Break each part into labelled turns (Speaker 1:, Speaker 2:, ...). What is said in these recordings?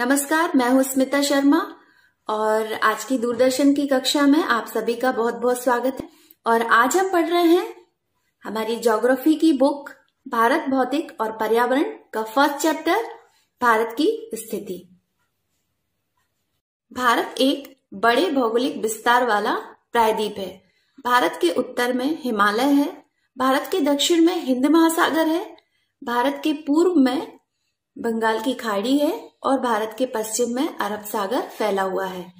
Speaker 1: नमस्कार मैं हूं स्मिता शर्मा और आज की दूरदर्शन की कक्षा में आप सभी का बहुत बहुत स्वागत है और आज हम पढ़ रहे हैं हमारी ज्योग्राफी की बुक भारत भौतिक और पर्यावरण का फर्स्ट चैप्टर भारत की स्थिति भारत एक बड़े भौगोलिक विस्तार वाला प्रायद्वीप है भारत के उत्तर में हिमालय है भारत के दक्षिण में हिंद महासागर है भारत के पूर्व में बंगाल की खाड़ी है और भारत के पश्चिम में अरब सागर फैला हुआ है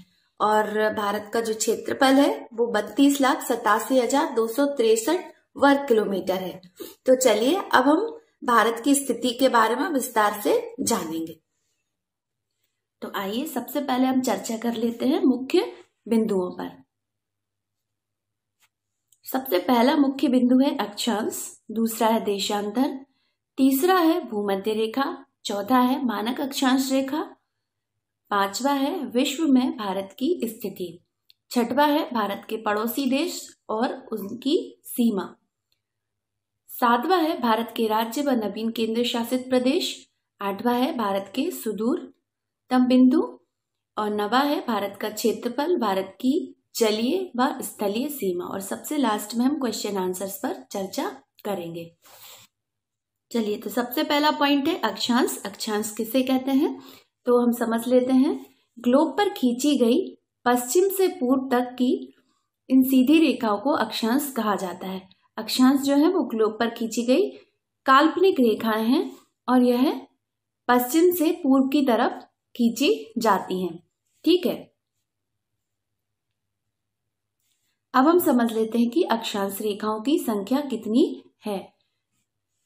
Speaker 1: और भारत का जो क्षेत्रफल है वो बत्तीस लाख सतासी हजार दो सौ तिरसठ वर्ग किलोमीटर है तो चलिए अब हम भारत की स्थिति के बारे में विस्तार से जानेंगे तो आइए सबसे पहले हम चर्चा कर लेते हैं मुख्य बिंदुओं पर सबसे पहला मुख्य बिंदु है अक्षांश दूसरा है देशांतर तीसरा है भूमध्य रेखा चौथा है मानक अक्षांश रेखा पांचवा है विश्व में भारत की स्थिति छठवा है भारत के पड़ोसी देश और उनकी सीमा सातवा है भारत के राज्य व नवीन केंद्र शासित प्रदेश आठवा है भारत के सुदूरतम बिंदु और नवा है भारत का क्षेत्रफल भारत की जलीय व स्थलीय सीमा और सबसे लास्ट में हम क्वेश्चन आंसर्स पर चर्चा करेंगे चलिए तो सबसे पहला पॉइंट है अक्षांश अक्षांश किसे कहते हैं तो हम समझ लेते हैं ग्लोब पर खींची गई पश्चिम से पूर्व तक की इन सीधी रेखाओं को अक्षांश कहा जाता है अक्षांश जो है वो ग्लोब पर खींची गई काल्पनिक रेखाएं हैं और यह पश्चिम से पूर्व की तरफ खींची जाती हैं ठीक है अब हम समझ लेते हैं कि अक्षांश रेखाओं की संख्या कितनी है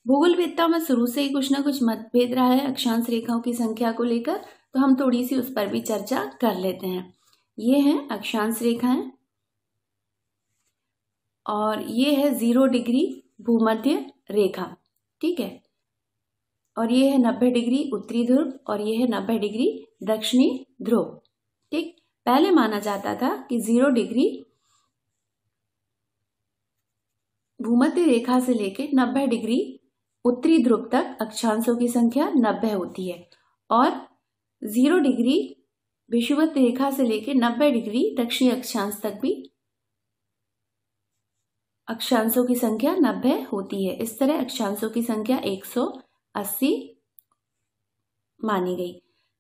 Speaker 1: भूगोलवेदता में शुरू से ही कुछ ना कुछ मतभेद रहा है अक्षांश रेखाओं की संख्या को लेकर तो हम थोड़ी सी उस पर भी चर्चा कर लेते हैं ये हैं अक्षांश रेखाएं और ये है ज़ीरो डिग्री भूमध्य रेखा ठीक है और ये है नब्बे डिग्री उत्तरी ध्रुव और ये है नब्बे डिग्री दक्षिणी ध्रुव ठीक पहले माना जाता था कि ज़ीरो डिग्री भूमध्य रेखा से लेके नब्बे डिग्री उत्तरी ध्रुव तक अक्षांशों की संख्या नब्बे होती है और जीरो डिग्री विषुवत रेखा से लेकर नब्बे डिग्री दक्षिणी अक्षांश तक भी अक्षांशों की संख्या नब्बे होती है इस तरह अक्षांशों की संख्या एक सौ अस्सी मानी गई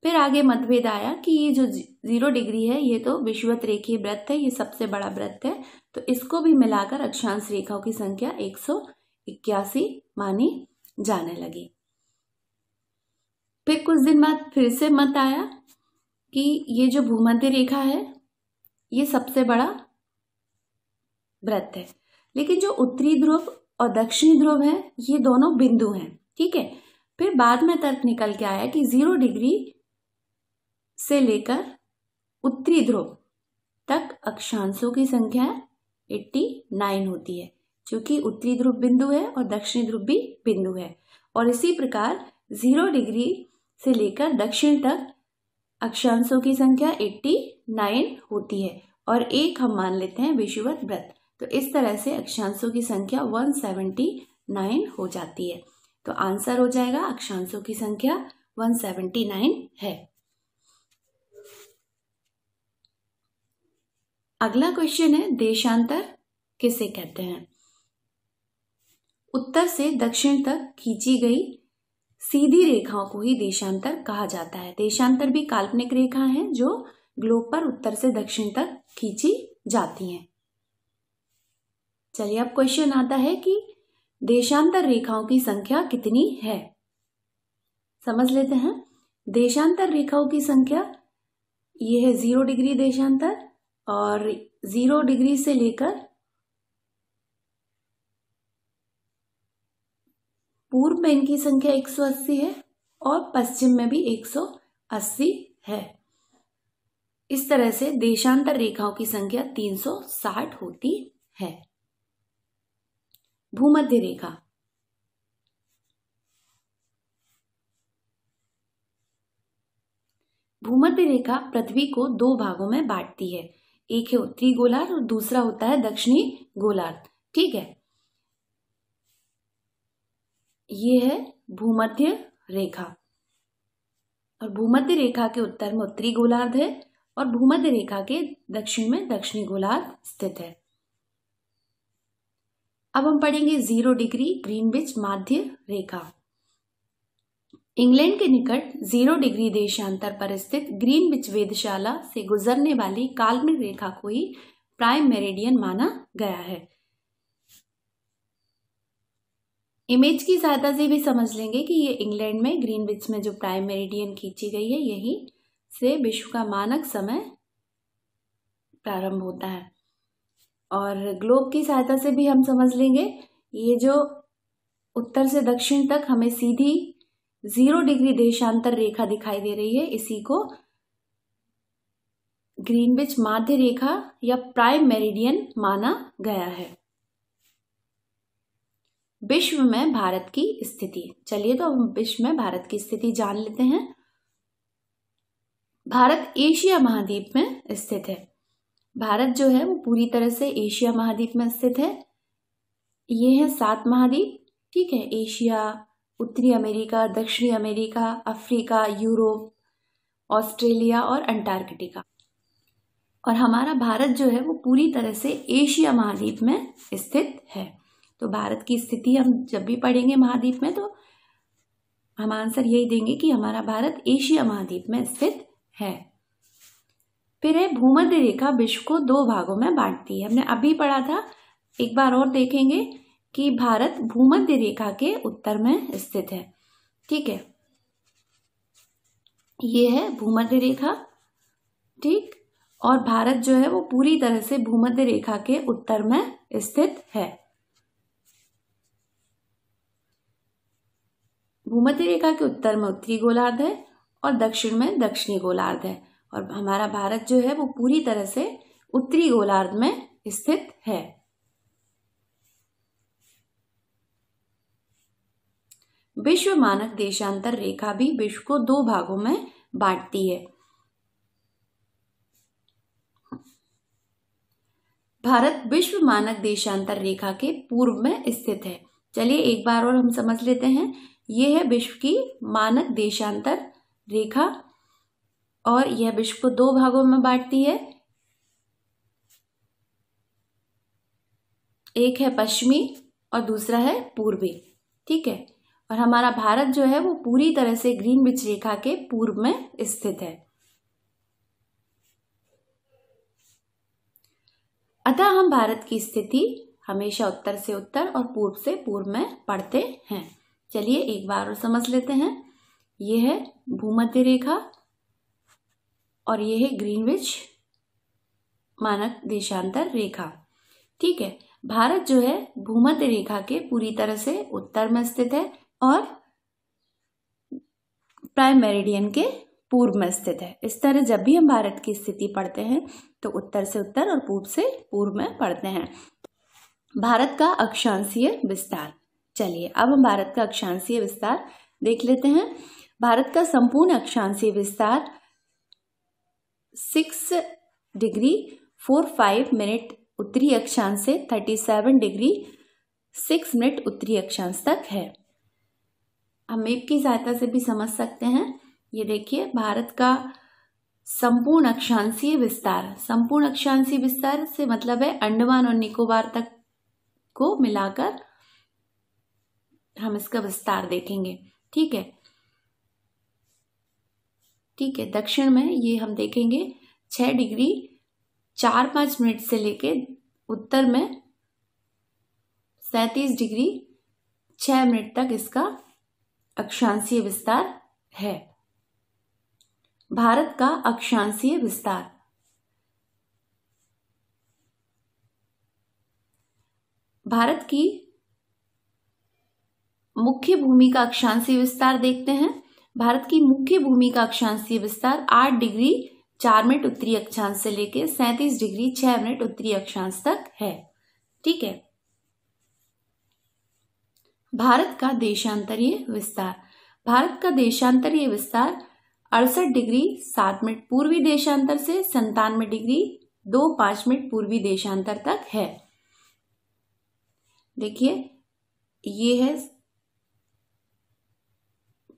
Speaker 1: फिर आगे मतभेद आया कि ये जो जीरो डिग्री है ये तो विश्वत रेखीय व्रत है ये सबसे बड़ा व्रत है तो इसको भी मिलाकर अक्षांश रेखाओं की संख्या एक सौ इक्यासी मानी जाने लगी फिर कुछ दिन बाद फिर से मत आया कि ये जो भूमध्य रेखा है ये सबसे बड़ा व्रत है लेकिन जो उत्तरी ध्रुव और दक्षिणी ध्रुव है ये दोनों बिंदु हैं ठीक है फिर बाद में तर्क निकल के आया कि जीरो डिग्री से लेकर उत्तरी ध्रुव तक अक्षांशों की संख्या एट्टी नाइन होती है क्योंकि उत्तरी ध्रुव बिंदु है और दक्षिणी ध्रुव भी बिंदु है और इसी प्रकार जीरो डिग्री से लेकर दक्षिण तक अक्षांशों की संख्या एट्टी नाइन होती है और एक हम मान लेते हैं विषुवत व्रत तो इस तरह से अक्षांशों की संख्या वन सेवेंटी नाइन हो जाती है तो आंसर हो जाएगा अक्षांशों की संख्या वन सेवेंटी नाइन है अगला क्वेश्चन है देशांतर किसे कहते हैं उत्तर से दक्षिण तक खींची गई सीधी रेखाओं को ही देशांतर कहा जाता है देशांतर भी काल्पनिक रेखा है जो ग्लोब पर उत्तर से दक्षिण तक खींची जाती हैं चलिए अब क्वेश्चन आता है कि देशांतर रेखाओं की संख्या कितनी है समझ लेते हैं देशांतर रेखाओं की संख्या ये है जीरो डिग्री देशांतर और जीरो डिग्री से लेकर पूर्व में इनकी संख्या 180 है और पश्चिम में भी 180 है इस तरह से देशांतर रेखाओं की संख्या 360 होती है भूमध्य रेखा भूमध्य रेखा पृथ्वी को दो भागों में बांटती है एक है उत्तरी गोलार्ध और दूसरा होता है दक्षिणी गोलार्ध ठीक है ये है भूमध्य रेखा और भूमध्य रेखा के उत्तर में उत्तरी गोलार्ध है और भूमध्य रेखा के दक्षिण में दक्षिणी गोलार्ध स्थित है अब हम पढ़ेंगे जीरो डिग्री ग्रीनविच माध्य रेखा इंग्लैंड के निकट जीरो डिग्री देशांतर पर स्थित ग्रीन बिच वेधशाला से गुजरने वाली काल्मिक रेखा को ही प्राइम मेरेडियन माना गया है इमेज की सहायता से भी समझ लेंगे कि ये इंग्लैंड में ग्रीनविच में जो प्राइम मेरिडियन खींची गई है यही से विश्व का मानक समय प्रारंभ होता है और ग्लोब की सहायता से भी हम समझ लेंगे ये जो उत्तर से दक्षिण तक हमें सीधी जीरो डिग्री देशांतर रेखा दिखाई दे रही है इसी को ग्रीनविच माध्य रेखा या प्राइम मेरिडियन माना गया है विश्व में भारत की स्थिति चलिए तो हम विश्व में भारत की स्थिति जान लेते हैं भारत एशिया महाद्वीप में स्थित है भारत जो है वो पूरी तरह से एशिया महाद्वीप में स्थित है ये है सात महाद्वीप ठीक है एशिया उत्तरी अमेरिका दक्षिणी अमेरिका अफ्रीका यूरोप ऑस्ट्रेलिया और अंटार्कटिका और हमारा भारत जो है वो पूरी तरह से एशिया महाद्वीप में स्थित है तो भारत की स्थिति हम जब भी पढ़ेंगे महाद्वीप में तो हम आंसर यही देंगे कि हमारा भारत एशिया महाद्वीप में स्थित है फिर है भूमध्य रेखा विश्व को दो भागों में बांटती है हमने अभी पढ़ा था एक बार और देखेंगे कि भारत भूमध्य रेखा के उत्तर में स्थित है ठीक है ये है भूमध्य रेखा ठीक और भारत जो है वो पूरी तरह से भूमध्य रेखा के उत्तर में स्थित है भूमध्य रेखा के उत्तर में उत्तरी गोलार्ध है और दक्षिण में दक्षिणी गोलार्ध है और हमारा भारत जो है वो पूरी तरह से उत्तरी गोलार्ध में स्थित है विश्व मानक देशांतर रेखा भी विश्व को दो भागों में बांटती है भारत विश्व मानक देशांतर रेखा के पूर्व में स्थित है चलिए एक बार और हम समझ लेते हैं ये है विश्व की मानक देशांतर रेखा और यह विश्व को दो भागों में बांटती है एक है पश्चिमी और दूसरा है पूर्वी ठीक है और हमारा भारत जो है वो पूरी तरह से ग्रीन बिच रेखा के पूर्व में स्थित है अतः हम भारत की स्थिति हमेशा उत्तर से उत्तर और पूर्व से पूर्व में पढ़ते हैं चलिए एक बार और समझ लेते हैं ये है भूमध्य रेखा और ये है ग्रीनविच मानक देशांतर रेखा ठीक है भारत जो है भूमध्य रेखा के पूरी तरह से उत्तर में स्थित है और प्राइम मेरिडियन के पूर्व में स्थित है इस तरह जब भी हम भारत की स्थिति पढ़ते हैं तो उत्तर से उत्तर और पूर्व से पूर्व में पढ़ते हैं भारत का अक्षांशीय विस्तार चलिए अब हम भारत का अक्षांशीय विस्तार देख लेते हैं भारत का संपूर्ण अक्षांशीय विस्तार six degree four five minute उत्तरी अक्षांश से thirty seven degree six minute उत्तरी अक्षांश तक है हम मेप की सहायता से भी समझ सकते हैं ये देखिए भारत का संपूर्ण अक्षांशीय विस्तार संपूर्ण अक्षांशीय विस्तार से मतलब है अंडमान और निकोबार तक को मिलाकर हम इसका विस्तार देखेंगे ठीक है ठीक है दक्षिण में ये हम देखेंगे छह डिग्री चार पांच मिनट से लेके उत्तर में सैतीस डिग्री छ मिनट तक इसका अक्षांशीय विस्तार है भारत का अक्षांशीय विस्तार भारत की मुख्य भूमि का अक्षांशीय विस्तार देखते हैं भारत की मुख्य भूमि का अक्षांशीय विस्तार आठ डिग्री चार मिनट उत्तरी अक्षांश से लेकर सैंतीस डिग्री छह मिनट उत्तरी अक्षांश तक है ठीक है भारत का देशांतरीय विस्तार भारत का देशांतरीय विस्तार अड़सठ डिग्री सात मिनट पूर्वी देशांतर से संतानवे डिग्री दो पांच मिनट पूर्वी देशांतर तक है देखिए ये है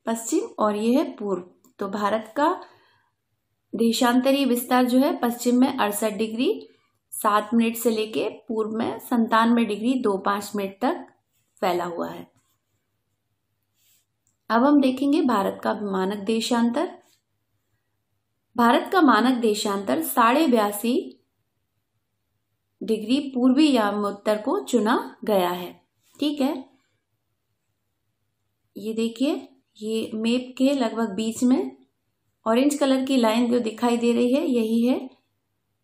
Speaker 1: पश्चिम और ये है पूर्व तो भारत का देशांतरीय विस्तार जो है पश्चिम में अड़सठ डिग्री सात मिनट से लेके पूर्व में संतानवे डिग्री दो पांच मिनट तक फैला हुआ है अब हम देखेंगे भारत का मानक देशांतर भारत का मानक देशांतर साढ़े बयासी डिग्री पूर्वी उत्तर को चुना गया है ठीक है ये देखिए ये मेप के लगभग बीच में ऑरेंज कलर की लाइन जो दिखाई दे रही है यही है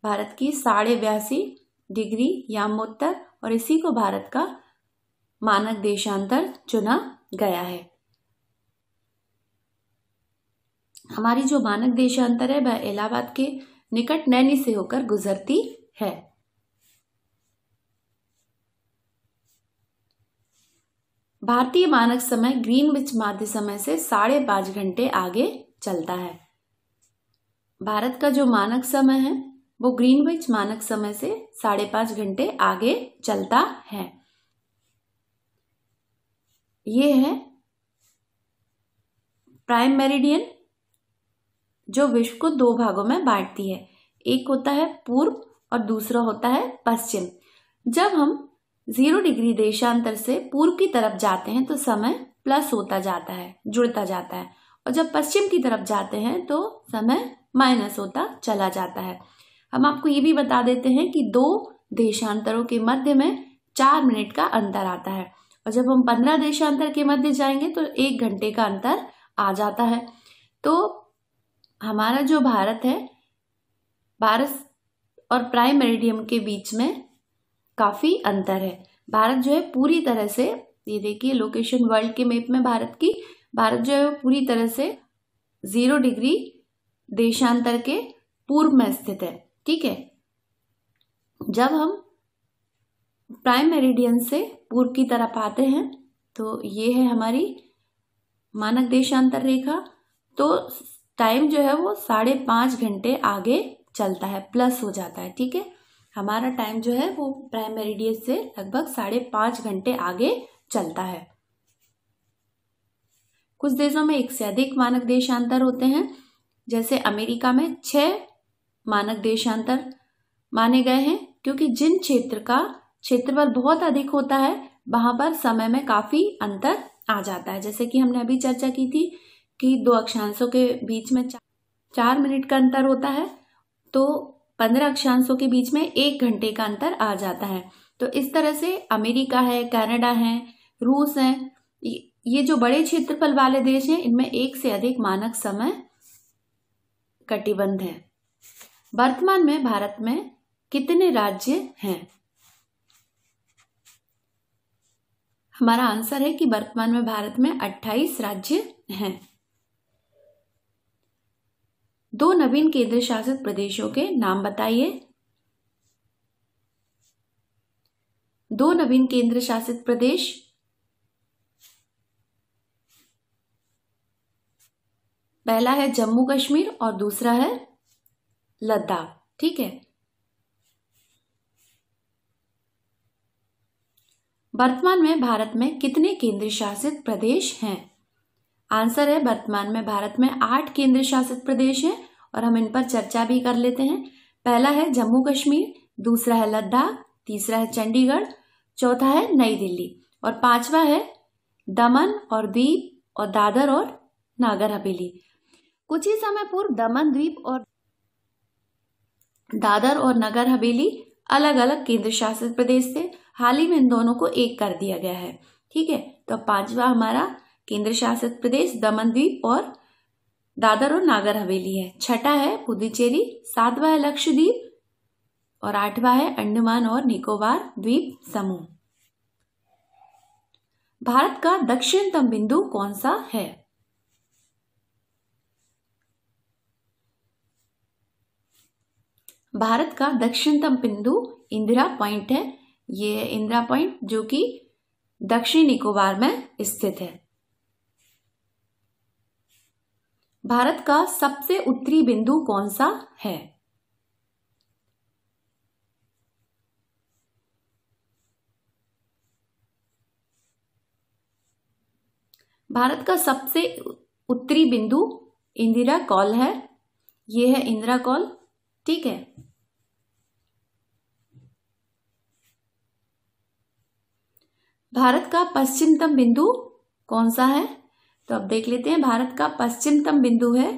Speaker 1: भारत की साढ़े बयासी डिग्री यामोत्तर और इसी को भारत का मानक देशांतर चुना गया है हमारी जो मानक देशांतर है वह इलाहाबाद के निकट नैनी से होकर गुजरती है भारतीय मानक समय ग्रीनविच माध्य समय से साढ़े पाँच घंटे आगे चलता है भारत का जो मानक समय है वो ग्रीनविच मानक समय से साढ़े पाँच घंटे आगे चलता है ये है प्राइम मेरिडियन जो विश्व को दो भागों में बांटती है एक होता है पूर्व और दूसरा होता है पश्चिम जब हम जीरो डिग्री देशांतर से पूर्व की तरफ जाते हैं तो समय प्लस होता जाता है जुड़ता जाता है और जब पश्चिम की तरफ जाते हैं तो समय माइनस होता चला जाता है हम आपको ये भी बता देते हैं कि दो देशांतरों के मध्य में चार मिनट का अंतर आता है और जब हम पंद्रह देशांतर के मध्य जाएंगे तो एक घंटे का अंतर आ जाता है तो हमारा जो भारत है भारत और प्राइम मेरिडियम के बीच में काफ़ी अंतर है भारत जो है पूरी तरह से ये देखिए लोकेशन वर्ल्ड के मैप में भारत की भारत जो है वो पूरी तरह से ज़ीरो डिग्री देशांतर के पूर्व में स्थित है ठीक है जब हम प्राइम मेरिडियन से पूर्व की तरफ आते हैं तो ये है हमारी मानक देशांतर रेखा तो टाइम जो है वो साढ़े पाँच घंटे आगे चलता है प्लस हो जाता है ठीक है हमारा टाइम जो है वो प्राइम मेरिडियन से लगभग साढ़े पाँच घंटे आगे चलता है कुछ देशों में एक से अधिक मानक देशांतर होते हैं जैसे अमेरिका में छः मानक देशांतर माने गए हैं क्योंकि जिन क्षेत्र का क्षेत्रफल बहुत अधिक होता है वहां पर समय में काफ़ी अंतर आ जाता है जैसे कि हमने अभी चर्चा की थी कि दो अक्षांशों के बीच में चार मिनट का अंतर होता है तो पंद्रह अक्षांशों के बीच में एक घंटे का अंतर आ जाता है तो इस तरह से अमेरिका है कनाडा है रूस है ये जो बड़े क्षेत्रफल वाले देश हैं इनमें एक से अधिक मानक समय कटिबंध है वर्तमान में भारत में कितने राज्य हैं हमारा आंसर है कि वर्तमान में भारत में 28 राज्य हैं दो नवीन केंद्र शासित प्रदेशों के नाम बताइए दो नवीन केंद्र शासित प्रदेश पहला है जम्मू कश्मीर और दूसरा है लद्दाख ठीक है वर्तमान में भारत में कितने केंद्र शासित प्रदेश हैं आंसर है वर्तमान में भारत में आठ केंद्र शासित प्रदेश हैं और हम इन पर चर्चा भी कर लेते हैं पहला है जम्मू कश्मीर दूसरा है लद्दाख तीसरा है चंडीगढ़ चौथा है नई दिल्ली और पांचवा है दमन और द्वीप और दादर और नागर हवेली कुछ ही समय पूर्व दमन द्वीप और दादर और नगर हवेली अलग अलग केंद्र शासित प्रदेश थे हाल ही में इन दोनों को एक कर दिया गया है ठीक है तो पांचवा हमारा केंद्र शासित प्रदेश दमनद्वीप और दादर और नागर हवेली है छठा है पुदुचेरी सातवा है लक्षद्वीप और आठवा है अंडमान और निकोबार द्वीप समूह भारत का दक्षिणतम बिंदु कौन सा है भारत का दक्षिणतम बिंदु इंदिरा पॉइंट है ये इंदिरा पॉइंट जो कि दक्षिण निकोबार में स्थित है भारत का सबसे उत्तरी बिंदु कौन सा है भारत का सबसे उत्तरी बिंदु इंदिरा कॉल है यह है इंदिरा कॉल ठीक है भारत का पश्चिमतम बिंदु कौन सा है तो अब देख लेते हैं भारत का पश्चिमतम बिंदु है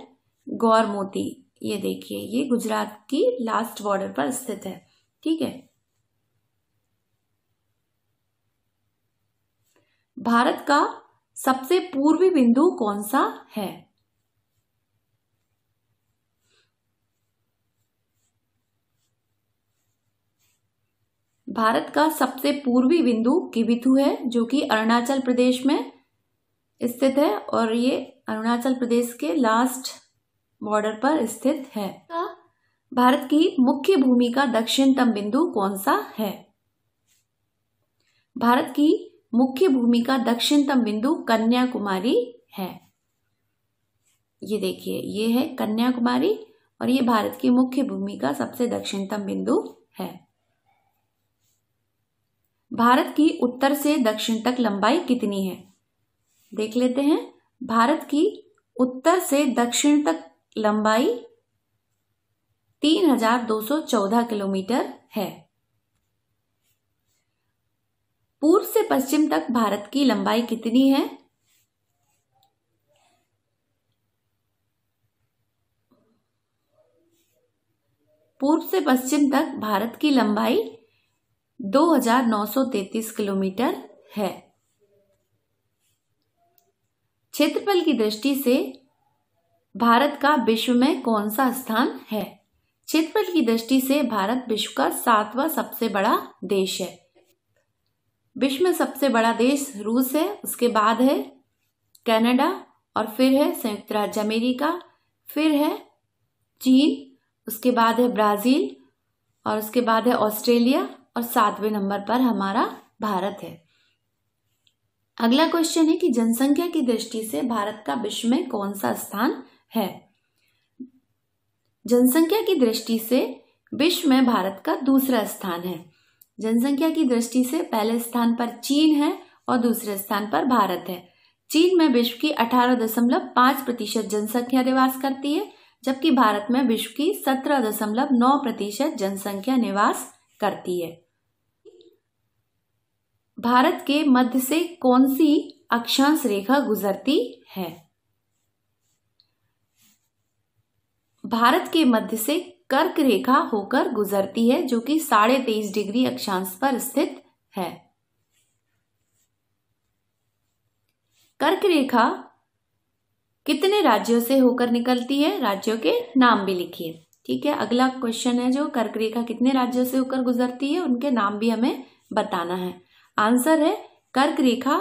Speaker 1: गौर मोती ये देखिए ये गुजरात की लास्ट बॉर्डर पर स्थित है ठीक है भारत का सबसे पूर्वी बिंदु कौन सा है भारत का सबसे पूर्वी बिंदु किबिथु है जो कि अरुणाचल प्रदेश में स्थित है और ये अरुणाचल प्रदेश के लास्ट बॉर्डर पर स्थित है हाँ। भारत की मुख्य भूमि का दक्षिणतम बिंदु कौन सा है भारत की मुख्य भूमि का दक्षिणतम बिंदु कन्याकुमारी है ये देखिए ये है कन्याकुमारी और ये भारत की मुख्य भूमि का सबसे दक्षिणतम बिंदु है भारत की उत्तर से दक्षिण तक लंबाई कितनी है देख लेते हैं भारत की उत्तर से दक्षिण तक लंबाई 3,214 किलोमीटर है पूर्व से पश्चिम तक भारत की लंबाई कितनी है पूर्व से पश्चिम तक भारत की लंबाई 2,933 किलोमीटर है क्षेत्रफल की दृष्टि से भारत का विश्व में कौन सा स्थान है क्षेत्रफल की दृष्टि से भारत विश्व का सातवां सबसे बड़ा देश है विश्व में सबसे बड़ा देश रूस है उसके बाद है कनाडा और फिर है संयुक्त राज्य अमेरिका फिर है चीन उसके बाद है ब्राज़ील और उसके बाद है ऑस्ट्रेलिया और सातवें नंबर पर हमारा भारत है अगला क्वेश्चन है कि जनसंख्या की दृष्टि से भारत का विश्व में कौन सा स्थान है जनसंख्या की दृष्टि से विश्व में भारत का दूसरा स्थान है जनसंख्या की दृष्टि से पहले स्थान पर चीन है और दूसरे स्थान पर भारत है चीन में विश्व की 18.5 प्रतिशत जनसंख्या निवास करती है जबकि भारत में विश्व की 17.9 प्रतिशत जनसंख्या निवास करती है भारत के मध्य से कौन सी अक्षांश रेखा गुजरती है भारत के मध्य से कर्क रेखा होकर गुजरती है जो कि साढ़े तेईस डिग्री अक्षांश पर स्थित है कर्क रेखा कितने राज्यों से होकर निकलती है राज्यों के नाम भी लिखिए ठीक है अगला क्वेश्चन है जो कर्क रेखा कितने राज्यों से होकर गुजरती है उनके नाम भी हमें बताना है आंसर है कर्क रेखा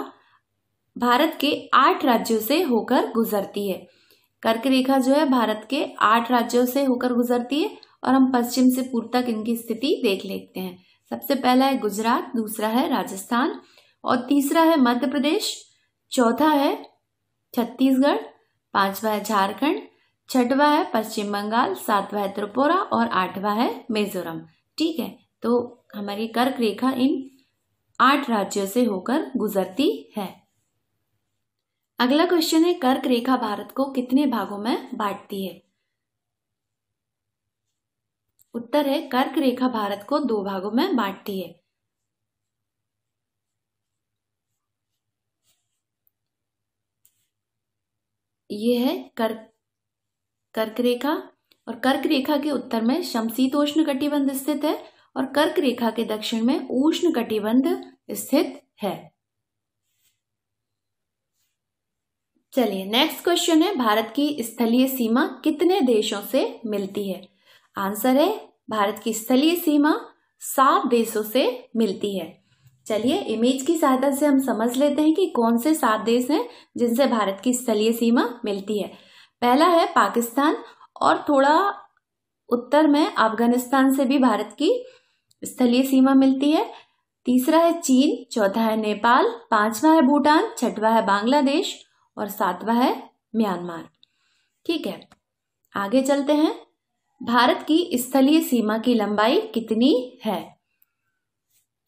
Speaker 1: भारत के आठ राज्यों से होकर गुजरती है कर्क रेखा जो है भारत के आठ राज्यों से होकर गुजरती है और हम पश्चिम से पूर्व तक इनकी स्थिति देख लेते हैं सबसे पहला है गुजरात दूसरा है राजस्थान और तीसरा है मध्य प्रदेश चौथा है छत्तीसगढ़ पांचवा है झारखंड छठवा है पश्चिम बंगाल सातवा है त्रिपुरा और आठवा है मिजोरम ठीक है तो हमारी कर्क रेखा इन आठ राज्यों से होकर गुजरती है अगला क्वेश्चन है कर्क रेखा भारत को कितने भागों में बांटती है उत्तर है कर्क रेखा भारत को दो भागों में बांटती है यह है कर्क कर्क रेखा और कर्क रेखा के उत्तर में शमशीतोष्ण कटिबंध स्थित है और कर्क रेखा के दक्षिण में उष्ण कटिबंध स्थित है चलिए नेक्स्ट क्वेश्चन है भारत की स्थलीय सीमा कितने देशों से मिलती है आंसर है भारत की स्थलीय सीमा सात देशों से मिलती है चलिए इमेज की सहायता से हम समझ लेते हैं कि कौन से सात देश हैं जिनसे भारत की स्थलीय सीमा मिलती है पहला है पाकिस्तान और थोड़ा उत्तर में अफगानिस्तान से भी भारत की स्थलीय सीमा मिलती है तीसरा है चीन चौथा है नेपाल पांचवा है भूटान छठवा है बांग्लादेश और सातवा है म्यांमार ठीक है आगे चलते हैं भारत की स्थलीय सीमा की लंबाई कितनी है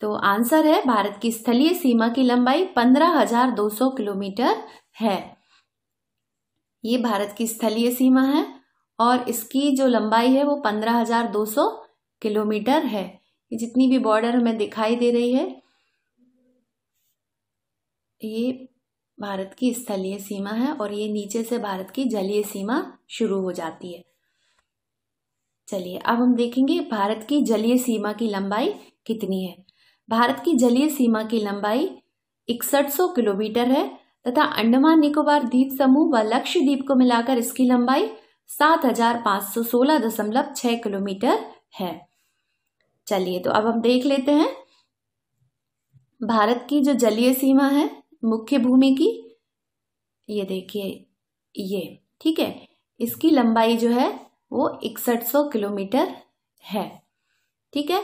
Speaker 1: तो आंसर है भारत की स्थलीय सीमा की लंबाई पंद्रह हजार दो सौ किलोमीटर है ये भारत की स्थलीय सीमा है और इसकी जो लंबाई है वो पंद्रह हजार दो सौ किलोमीटर है ये जितनी भी बॉर्डर हमें दिखाई दे रही है ये भारत की स्थलीय सीमा है और ये नीचे से भारत की जलीय सीमा शुरू हो जाती है चलिए अब हम देखेंगे भारत की जलीय सीमा की लंबाई कितनी है भारत की जलीय सीमा की लंबाई इकसठ सौ किलोमीटर है तथा अंडमान निकोबार द्वीप समूह व लक्षद्वीप को मिलाकर इसकी लंबाई सात हजार पाँच सौ सोलह दशमलव छः किलोमीटर है चलिए तो अब हम देख लेते हैं भारत की जो जलीय सीमा है मुख्य भूमि की ये देखिए ये ठीक है इसकी लंबाई जो है वो इकसठ सौ किलोमीटर है ठीक है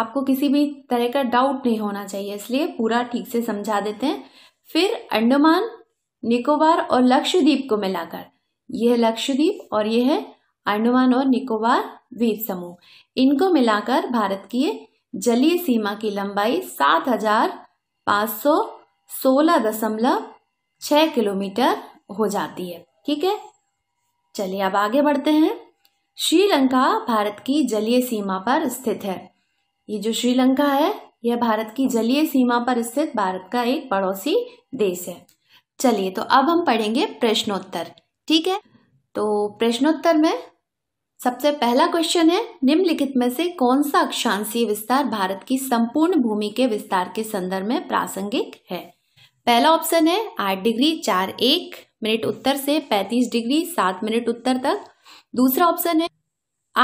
Speaker 1: आपको किसी भी तरह का डाउट नहीं होना चाहिए इसलिए पूरा ठीक से समझा देते हैं फिर अंडमान निकोबार और लक्षद्वीप को मिलाकर यह लक्षद्वीप और यह है अंडमान और निकोबार द्वीप समूह इनको मिलाकर भारत की जलीय सीमा की लंबाई सात हजार पाँच सौ सोलह दशमलव छः किलोमीटर हो जाती है ठीक है चलिए अब आगे बढ़ते हैं श्रीलंका भारत की जलीय सीमा पर स्थित है ये जो श्रीलंका है यह भारत की जलीय सीमा पर स्थित भारत का एक पड़ोसी देश है चलिए तो अब हम पढ़ेंगे प्रश्नोत्तर ठीक है तो प्रश्नोत्तर में सबसे पहला क्वेश्चन है निम्नलिखित में से कौन सा अक्षांशीय विस्तार भारत की संपूर्ण भूमि के विस्तार के संदर्भ में प्रासंगिक है पहला ऑप्शन है आठ डिग्री चार एक मिनट उत्तर से पैंतीस डिग्री सात मिनट उत्तर तक दूसरा ऑप्शन है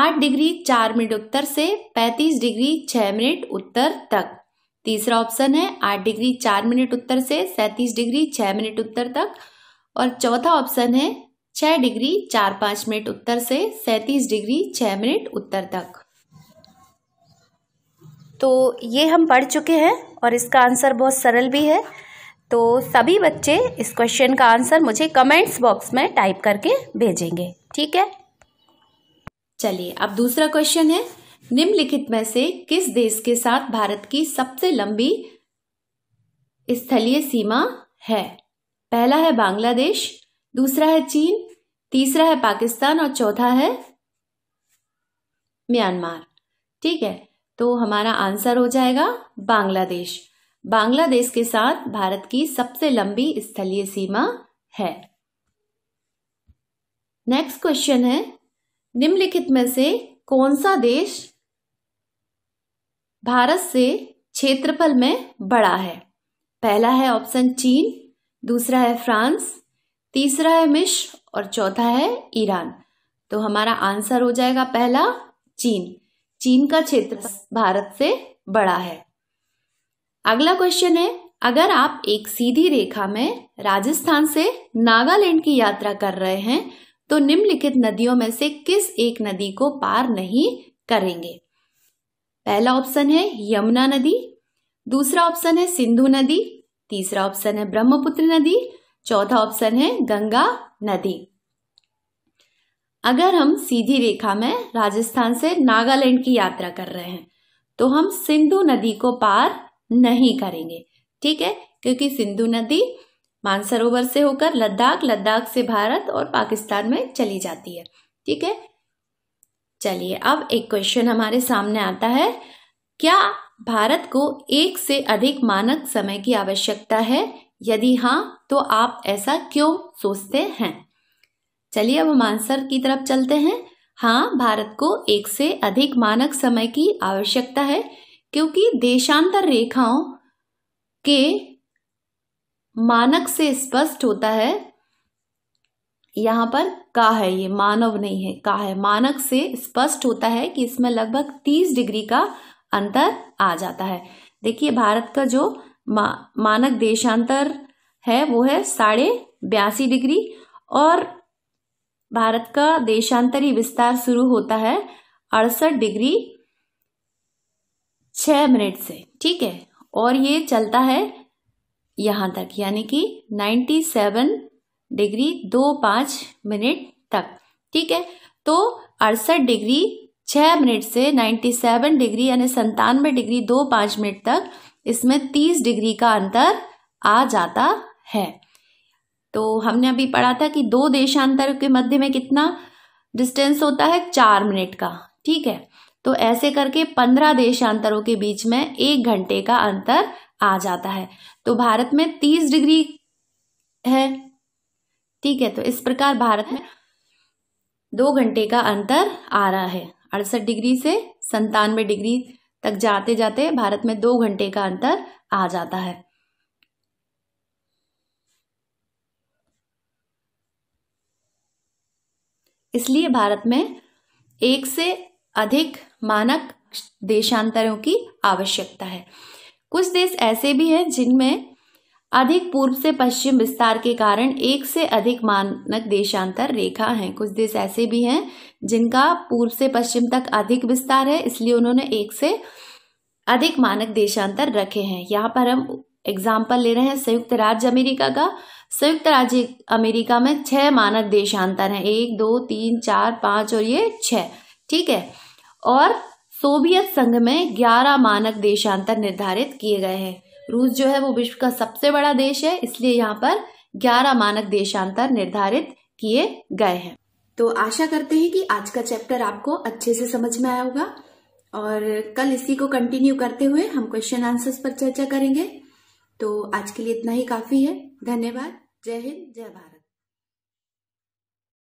Speaker 1: आठ डिग्री चार मिनट उत्तर से पैंतीस डिग्री छह मिनट उत्तर तक तीसरा ऑप्शन है आठ डिग्री चार मिनट उत्तर से सैंतीस डिग्री छह मिनट उत्तर तक और चौथा ऑप्शन है छः डिग्री चार पाँच मिनट उत्तर से सैंतीस डिग्री छः मिनट उत्तर तक तो ये हम पढ़ चुके हैं और इसका आंसर बहुत सरल भी है तो सभी बच्चे इस क्वेश्चन का आंसर मुझे कमेंट्स बॉक्स में टाइप करके भेजेंगे ठीक है चलिए अब दूसरा क्वेश्चन है निम्नलिखित में से किस देश के साथ भारत की सबसे लंबी स्थलीय सीमा है पहला है बांग्लादेश दूसरा है चीन तीसरा है पाकिस्तान और चौथा है म्यांमार ठीक है तो हमारा आंसर हो जाएगा बांग्लादेश बांग्लादेश के साथ भारत की सबसे लंबी स्थलीय सीमा है नेक्स्ट क्वेश्चन है निम्नलिखित में से कौन सा देश भारत से क्षेत्रफल में बड़ा है पहला है ऑप्शन चीन दूसरा है फ्रांस तीसरा है मिश्र और चौथा है ईरान तो हमारा आंसर हो जाएगा पहला चीन चीन का क्षेत्र भारत से बड़ा है अगला क्वेश्चन है अगर आप एक सीधी रेखा में राजस्थान से नागालैंड की यात्रा कर रहे हैं तो निम्नलिखित नदियों में से किस एक नदी को पार नहीं करेंगे पहला ऑप्शन है यमुना नदी दूसरा ऑप्शन है सिंधु नदी तीसरा ऑप्शन है ब्रह्मपुत्र नदी चौथा ऑप्शन है गंगा नदी अगर हम सीधी रेखा में राजस्थान से नागालैंड की यात्रा कर रहे हैं तो हम सिंधु नदी को पार नहीं करेंगे ठीक है क्योंकि सिंधु नदी मानसरोवर से होकर लद्दाख लद्दाख से भारत और पाकिस्तान में चली जाती है ठीक है चलिए अब एक क्वेश्चन हमारे सामने आता है क्या भारत को एक से अधिक मानक समय की आवश्यकता है यदि हाँ तो आप ऐसा क्यों सोचते हैं चलिए अब हम आंसर की तरफ चलते हैं हाँ भारत को एक से अधिक मानक समय की आवश्यकता है क्योंकि देशांतर रेखाओं के मानक से स्पष्ट होता है यहाँ पर का है ये मानव नहीं है का है मानक से स्पष्ट होता है कि इसमें लगभग तीस डिग्री का अंतर आ जाता है देखिए भारत का जो मा, मानक देशांतर है वो है साढ़े बयासी डिग्री और भारत का देशांतरी विस्तार शुरू होता है अड़सठ डिग्री छ मिनट से ठीक है और ये चलता है यहां तक यानी कि नाइन्टी सेवन डिग्री दो पांच मिनट तक ठीक है तो अड़सठ डिग्री छ मिनट से नाइन्टी सेवन डिग्री यानी संतानवे डिग्री दो पांच मिनट तक इसमें तीस डिग्री का अंतर आ जाता है तो हमने अभी पढ़ा था कि दो देशांतर के मध्य में कितना डिस्टेंस होता है चार मिनट का ठीक है तो ऐसे करके पंद्रह देशांतरों के बीच में एक घंटे का अंतर आ जाता है तो भारत में तीस डिग्री है ठीक है तो इस प्रकार भारत में दो घंटे का अंतर आ रहा है अड़सठ डिग्री से संतानवे डिग्री तक जाते जाते भारत में दो घंटे का अंतर आ जाता है इसलिए भारत में एक से अधिक मानक देशांतरों की आवश्यकता है कुछ देश ऐसे भी हैं जिनमें अधिक पूर्व से पश्चिम विस्तार के कारण एक से अधिक मानक देशांतर रेखा हैं कुछ देश ऐसे भी हैं जिनका पूर्व से पश्चिम तक अधिक विस्तार है इसलिए उन्होंने एक से अधिक मानक देशांतर रखे हैं यहाँ पर हम एग्जाम्पल ले रहे हैं संयुक्त राज्य अमेरिका का संयुक्त राज्य अमेरिका में छह मानक देशांतर हैं एक दो तीन चार पांच और ये छह ठीक है और सोवियत संघ में ग्यारह मानक देशांतर निर्धारित किए गए हैं रूस जो है वो विश्व का सबसे बड़ा देश है इसलिए यहाँ पर ग्यारह मानक देशांतर निर्धारित किए गए हैं तो आशा करते हैं कि आज का चैप्टर आपको अच्छे से समझ में आया होगा और कल इसी को कंटिन्यू करते हुए हम क्वेश्चन आंसर्स पर चर्चा करेंगे तो आज के लिए इतना ही काफी है धन्यवाद जय हिंद जय भारत